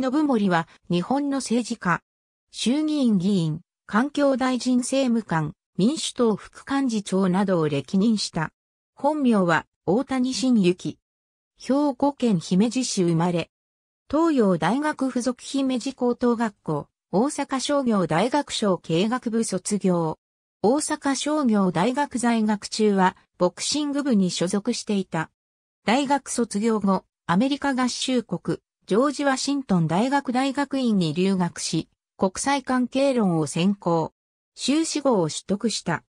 谷信盛は日本の政治家。衆議院議員、環境大臣政務官、民主党副幹事長などを歴任した。本名は大谷晋之。兵庫県姫路市生まれ。東洋大学附属姫路高等学校、大阪商業大学省経学部卒業。大阪商業大学在学中はボクシング部に所属していた。大学卒業後、アメリカ合衆国、ジョージ・ワシントン大学大学院に留学し、国際関係論を専攻。修士号を取得した。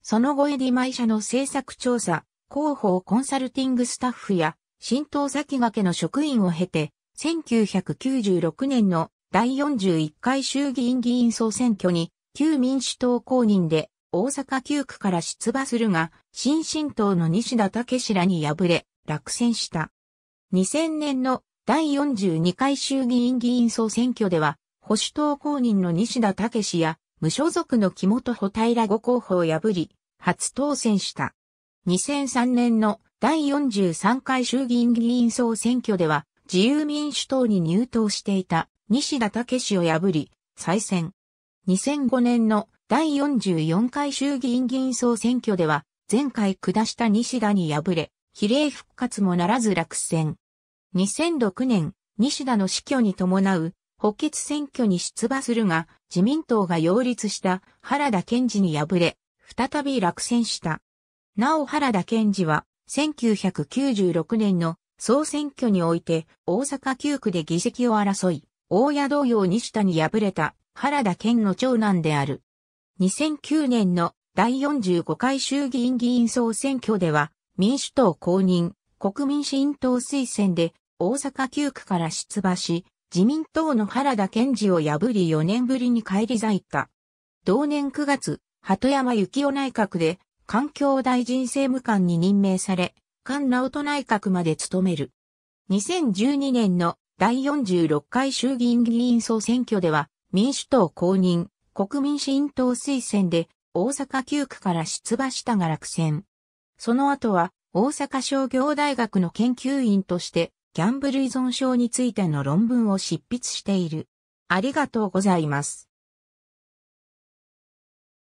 その後エディマイ社の政策調査、広報コンサルティングスタッフや、新党先駆けの職員を経て、1996年の第41回衆議院議員総選挙に、旧民主党公認で大阪9区から出馬するが、新進党の西田武氏らに敗れ、落選した。2000年の第42回衆議院議員総選挙では、保守党公認の西田武氏や、無所属の木本穂平5候補を破り、初当選した。2003年の第43回衆議院議員総選挙では、自由民主党に入党していた西田武氏を破り、再選。2005年の第44回衆議院議員総選挙では、前回下した西田に敗れ、比例復活もならず落選。2006年、西田の死去に伴う補欠選挙に出馬するが、自民党が擁立した原田健治に敗れ、再び落選した。なお原田健治は、1996年の総選挙において、大阪9区で議席を争い、大谷同様西田に敗れた原田健の長男である。2009年の第45回衆議院議員総選挙では、民主党公認、国民新党推薦で大阪9区から出馬し、自民党の原田健二を破り4年ぶりに返り咲いた。同年9月、鳩山幸夫内閣で、環境大臣政務官に任命され、菅直人内閣まで務める。2012年の第46回衆議院議員総選挙では、民主党公認、国民新党推薦で、大阪9区から出馬したが落選。その後は、大阪商業大学の研究員として、ギャンブル依存症についての論文を執筆している。ありがとうございます。